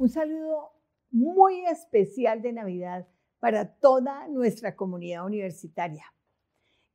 un saludo muy especial de Navidad para toda nuestra comunidad universitaria.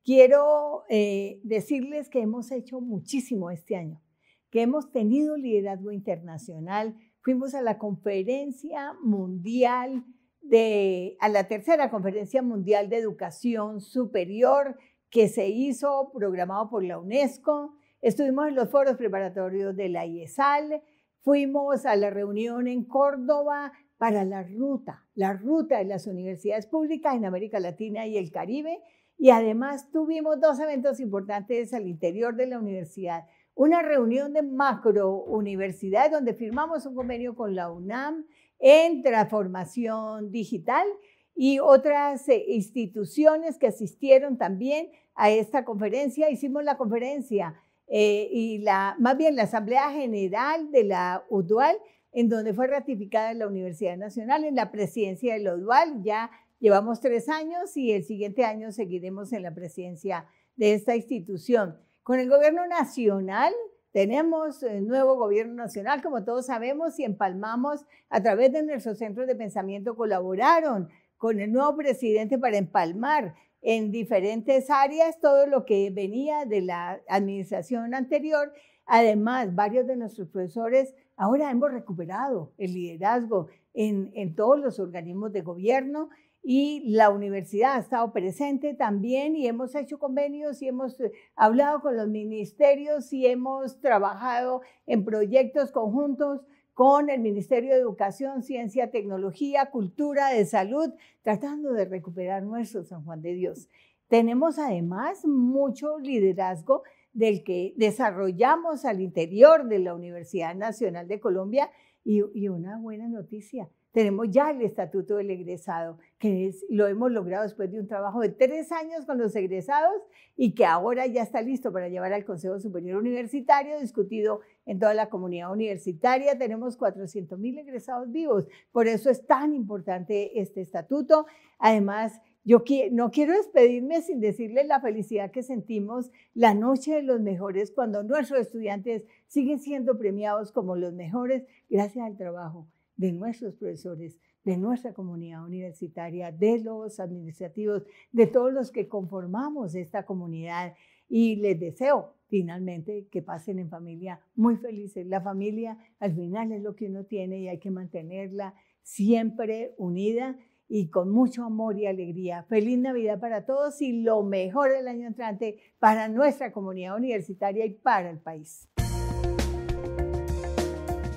Quiero eh, decirles que hemos hecho muchísimo este año, que hemos tenido liderazgo internacional, fuimos a la conferencia mundial de, a la tercera conferencia mundial de educación superior que se hizo programado por la UNESCO, estuvimos en los foros preparatorios de la IESAL, fuimos a la reunión en Córdoba para la ruta, la ruta de las universidades públicas en América Latina y el Caribe. Y además tuvimos dos eventos importantes al interior de la universidad. Una reunión de macro universidad donde firmamos un convenio con la UNAM en transformación digital y otras eh, instituciones que asistieron también a esta conferencia. Hicimos la conferencia eh, y la, más bien la Asamblea General de la UDUAL, en donde fue ratificada la Universidad Nacional en la presidencia de la UDUAL. Ya llevamos tres años y el siguiente año seguiremos en la presidencia de esta institución. Con el gobierno nacional tenemos el eh, nuevo gobierno nacional, como todos sabemos, y empalmamos a través de nuestros centros de pensamiento colaboraron con el nuevo presidente para empalmar en diferentes áreas todo lo que venía de la administración anterior. Además, varios de nuestros profesores ahora hemos recuperado el liderazgo en, en todos los organismos de gobierno y la universidad ha estado presente también y hemos hecho convenios y hemos eh, hablado con los ministerios y hemos trabajado en proyectos conjuntos con el Ministerio de Educación, Ciencia, Tecnología, Cultura, de Salud, tratando de recuperar nuestro San Juan de Dios. Tenemos además mucho liderazgo del que desarrollamos al interior de la Universidad Nacional de Colombia y, y una buena noticia, tenemos ya el estatuto del egresado, que lo hemos logrado después de un trabajo de tres años con los egresados y que ahora ya está listo para llevar al Consejo Superior Universitario, discutido en toda la comunidad universitaria. Tenemos 400 mil egresados vivos, por eso es tan importante este estatuto. Además, yo no quiero despedirme sin decirles la felicidad que sentimos la noche de los mejores cuando nuestros estudiantes siguen siendo premiados como los mejores gracias al trabajo, de nuestros profesores, de nuestra comunidad universitaria, de los administrativos, de todos los que conformamos esta comunidad. Y les deseo finalmente que pasen en familia muy felices. La familia al final es lo que uno tiene y hay que mantenerla siempre unida y con mucho amor y alegría. Feliz Navidad para todos y lo mejor del año entrante para nuestra comunidad universitaria y para el país.